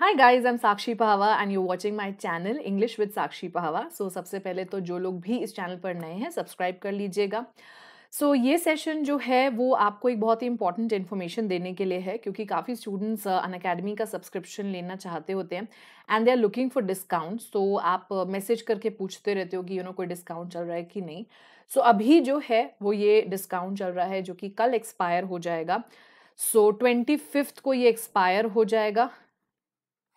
hi guys I am Sakshi Pahwa and you watching my channel English with Sakshi Pahwa so सबसे पहले तो जो लोग भी इस चैनल पर नए हैं सब्सक्राइब कर लीजिएगा सो so, ये सेशन जो है वो आपको एक बहुत ही इंपॉर्टेंट इन्फॉर्मेशन देने के लिए है क्योंकि काफ़ी स्टूडेंट्स अन अकेडमी का सब्सक्रिप्शन लेना चाहते होते हैं and they are looking for discount so आप मैसेज uh, करके पूछते रहते हो कि यू नो कोई डिस्काउंट चल रहा है कि नहीं सो so, अभी जो है वो ये डिस्काउंट चल रहा है जो कि कल एक्सपायर हो जाएगा सो ट्वेंटी फिफ्थ को ये एक्सपायर हो जाएगा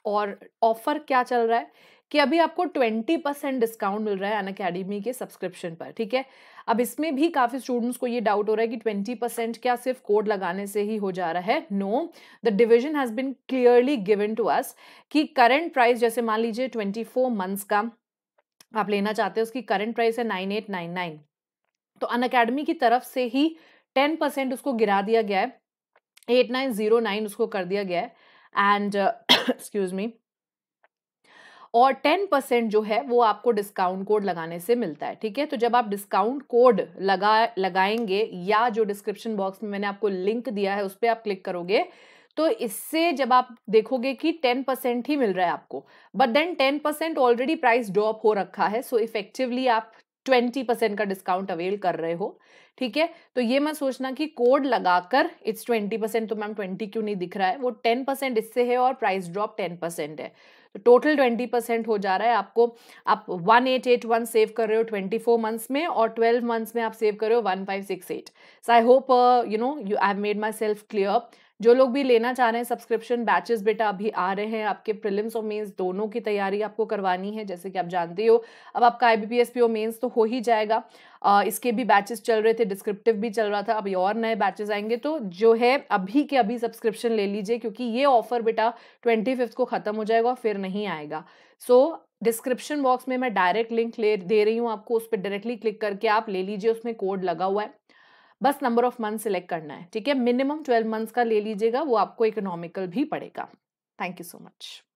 और ऑफर क्या चल रहा है कि अभी आपको 20 परसेंट डिस्काउंट मिल रहा है अन अकेडमी के सब्सक्रिप्शन पर ठीक है अब इसमें भी काफ़ी स्टूडेंट्स को ये डाउट हो रहा है कि 20 परसेंट क्या सिर्फ कोड लगाने से ही हो जा रहा है no the division has been clearly given to us कि करंट प्राइस जैसे मान लीजिए 24 मंथ्स का आप लेना चाहते हो उसकी करंट प्राइस है नाइन तो अन अकेडमी की तरफ से ही टेन परसेंट उसको गिरा दिया गया है 8909 उसको कर दिया गया है एंड एक्सक्यूज मी और टेन परसेंट जो है वो आपको डिस्काउंट कोड लगाने से मिलता है ठीक है तो जब आप डिस्काउंट कोड लगा लगाएंगे या जो डिस्क्रिप्शन बॉक्स में मैंने आपको लिंक दिया है उस पर आप क्लिक करोगे तो इससे जब आप देखोगे कि टेन परसेंट ही मिल रहा है आपको but then ten percent already price drop हो रखा है सो so इफेक्टिवली आप ट्वेंटी परसेंट का डिस्काउंट अवेल कर रहे हो ठीक है तो ये मत सोचना कि कोड लगाकर इट्स ट्वेंटी परसेंट तो मैम ट्वेंटी क्यों नहीं दिख रहा है वो टेन परसेंट इससे है और प्राइस ड्रॉप टेन परसेंट है तो टोटल ट्वेंटी परसेंट हो जा रहा है आपको आप one eight eight one save कर रहे हो ट्वेंटी फोर मंथ्स में और ट्वेल्व मंथ्स में आप सेव कर रहे हो one five six eight so I hope you know you I made myself clear जो लोग भी लेना चाह रहे हैं सब्सक्रिप्शन बैचेस बेटा अभी आ रहे हैं आपके प्रिलिम्स और मेंस दोनों की तैयारी आपको करवानी है जैसे कि आप जानते हो अब आपका आई बी पी मेंस तो हो ही जाएगा आ, इसके भी बैचेस चल रहे थे डिस्क्रिप्टिव भी चल रहा था अभी और नए बैचेस आएंगे तो जो है अभी के अभी सब्सक्रिप्शन ले लीजिए क्योंकि ये ऑफर बेटा ट्वेंटी को ख़त्म हो जाएगा और फिर नहीं आएगा सो so, डिस्क्रिप्शन बॉक्स में मैं डायरेक्ट लिंक ले दे रही हूँ आपको उस पर डायरेक्टली क्लिक करके आप ले लीजिए उसमें कोड लगा हुआ है बस नंबर ऑफ मंथ सिलेक्ट करना है ठीक है मिनिमम ट्वेल्व मंथ्स का ले लीजिएगा वो आपको इकोनॉमिकल भी पड़ेगा थैंक यू सो मच